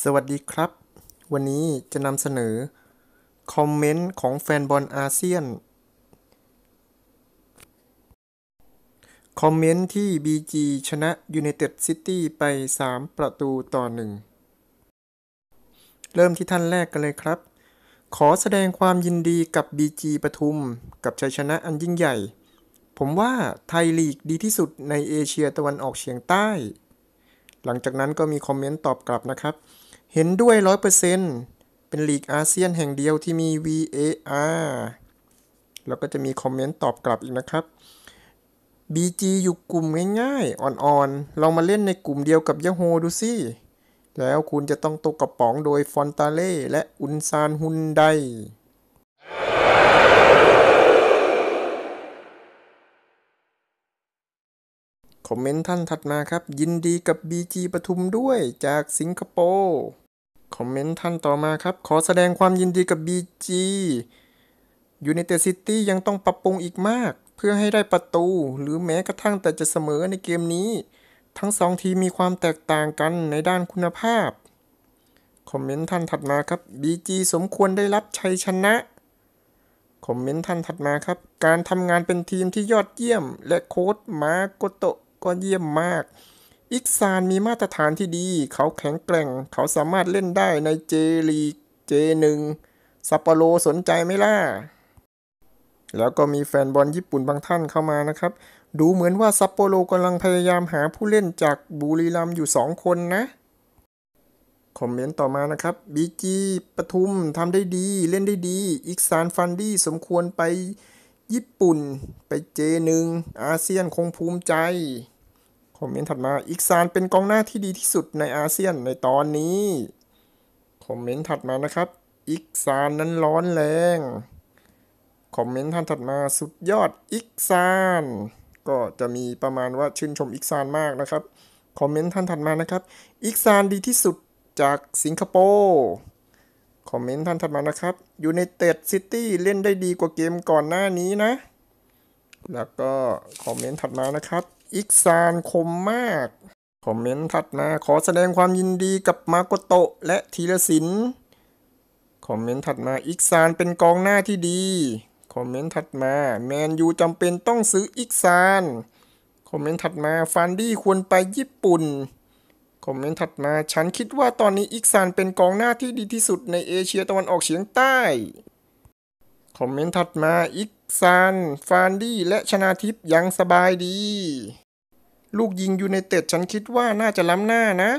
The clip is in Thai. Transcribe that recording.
สวัสดีครับ วันนี้จะนำเสนอ คอมเมนต์ของแฟนบอลอาเซียน คอมเมนต์ที่ BG ชนะยูเนเต็ดซิตี้ไป 3 ประตูต่อ 1 เริ่มที่ท่านแรกกันเลยครับ ขอแสดงความยินดีกับ BG ปทุมกับชัยชนะอันยิ่งใหญ่ ผมว่าไทยลีกดีที่สุดในเอเชียตะวันออกเฉียงใต้หลังจากนั้นก็มีคอมเมนต์ตอบกลับนะครับ เห็นด้วย 100%เป็นลีกอาเซียนแห่งเดียวที่มี VAR แล้วก็จะมีคอมเมนต์ตอบกลับอีกนะครับ BG อยู่กลุ่มง่ายๆ อ่อนๆลองมาเล่นในกลุ่มเดียวกับยาโฮดูสิ แล้วคุณจะต้องตกกระป๋องโดยฟอนตาเล่ และอุนซานฮุนไดคอมเมนต์ท่านถัดมาครับ ยินดีกับ BG ปทุมด้วยจากสิงคโปร์คอมเมนต์ท่านต่อมาครับ ขอแสดงความยินดีกับ BG ยูไนเต็ดซิตี้ยังต้องปรับปรุงอีกมาก เพื่อให้ได้ประตู หรือแม้กระทั่งแต่จะเสมอในเกมนี้ ทั้งสองทีมีความแตกต่างกันในด้านคุณภาพ คอมเมนต์ท่านถัดมาครับ BG สมควรได้รับชัยชนะ คอมเมนต์ท่านถัดมาครับการทำงานเป็นทีมที่ยอดเยี่ยม และโค้ดมาโกโตะก็เยี่ยมมาก อิกซานมีมาตรฐานที่ดี เขาแข็งแกร่ง เขาสามารถเล่นได้ในเจลีเจหนึ่ง ซัปโปโรสนใจไหมล่ะ แล้วก็มีแฟนบอลญี่ปุ่นบางท่านเข้ามานะครับ ดูเหมือนว่าซัปโปโรกำลังพยายามหาผู้เล่นจากบุรีรัมย์อยู่2คนนะ คอมเมนต์ต่อมานะครับบีจีปทุมทำได้ดี เล่นได้ดี อิกซานฟันดี้สมควรไปญี่ปุ่นไปเจหนึ่งอาเซียนคงภูมิใจคอมเมนต์ถัดมาอิกซานเป็นกองหน้าที่ดีที่สุดในอาเซียนในตอนนี้ คอมเมนต์ถัดมานะครับอิกซานนั้นร้อนแรง คอมเมนต์ท่านถัดมาสุดยอดอิกซาน ก็จะมีประมาณว่าชื่นชมอิกซานมากนะครับ คอมเมนต์ท่านถัดมานะครับอิกซานดีที่สุดจากสิงคโปร์ คอมเมนต์ท่านถัดมานะครับอยู่ในเตดซิตี้เล่นได้ดีกว่าเกมก่อนหน้านี้นะ แล้วก็คอมเมนต์ถัดมานะครับอิกซานคมมาก คอมเมนต์ถัดมาขอแสดงความยินดีกับมาโกโตะและธีรศินคอมเมนต์ถัดมาอิกซานเป็นกองหน้าที่ดี คอมเมนต์ถัดมาแมนยูจำเป็นต้องซื้ออิกซาน คอมเมนต์ถัดมาฟันดี้ควรไปญี่ปุ่น คอมเมนต์ถัดมาฉันคิดว่าตอนนี้อิกซานเป็นกองหน้าที่ดีที่สุดในเอเชียตะวันออกเฉียงใต้คอมเมนต์ถัดมาอิกซานฟานดี้ และชนาทิพย์ยังสบายดี ลูกยิงยูไนเต็ด ฉันคิดว่าน่าจะล้ำหน้านะ